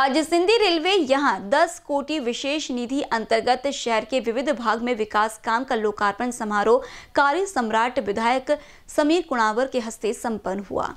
आज सिंधी रेलवे यहां 10 कोटि विशेष निधि अंतर्गत शहर के विविध भाग में विकास काम का लोकार्पण समारोह कार्य सम्राट विधायक समीर कुणावर के हस्ते संपन्न हुआ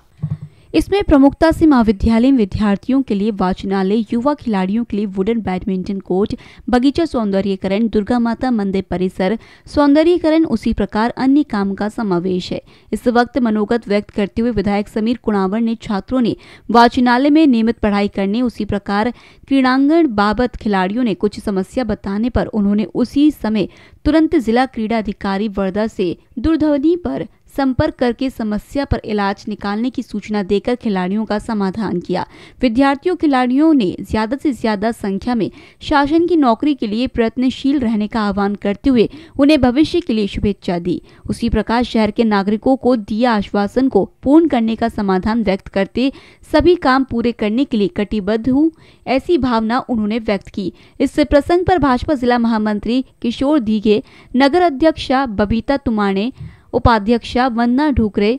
इसमें प्रमुखता से महाविद्यालय में विद्यार्थियों के लिए वाचनालय युवा खिलाड़ियों के लिए वुडन बैडमिंटन कोर्ट बगीचा सौंदर्यकरण दुर्गा माता मंदिर परिसर सौंदर्यकरण उसी प्रकार अन्य काम का समावेश है इस वक्त मनोगत व्यक्त करते हुए विधायक समीर कुणावर ने छात्रों ने वाचनालय में नियमित पढ़ाई करने उसी प्रकार क्रीड़ांगण बाबत खिलाड़ियों ने कुछ समस्या बताने पर उन्होंने उसी समय तुरंत जिला क्रीड़ा अधिकारी वर्दा से दूरध्वनि पर संपर्क करके समस्या पर इलाज निकालने की सूचना देकर खिलाड़ियों का समाधान किया विद्यार्थियों खिलाड़ियों ने ज्यादा से ज्यादा संख्या में शासन की नौकरी के लिए प्रयत्नशील रहने का आह्वान करते हुए उन्हें भविष्य के लिए शुभेच्छा दी उसी प्रकार शहर के नागरिकों को दिया आश्वासन को पूर्ण करने का समाधान व्यक्त करते सभी काम पूरे करने के लिए कटिबद्ध हूँ ऐसी भावना उन्होंने व्यक्त की इस प्रसंग पर भाजपा जिला महामंत्री किशोर दीघे नगर अध्यक्षा बबीता तुमाने उपाध्यक्ष वंदना ढूकरे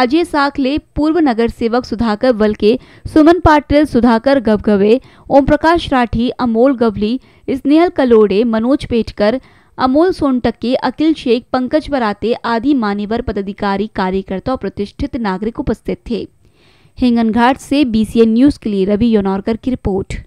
अजय साखले पूर्व नगर सेवक सुधाकर वलके सुमन पाटिल सुधाकर गवगवे ओम प्रकाश राठी अमोल गवली स्नेहल कलोड़े मनोज पेटकर अमोल सोनटक्के अखिल शेख पंकज बराते आदि मान्यवर पदाधिकारी कार्यकर्ता और प्रतिष्ठित नागरिक उपस्थित थे हिंगनघाट से बीसीएन न्यूज के लिए रवि योनौरकर की रिपोर्ट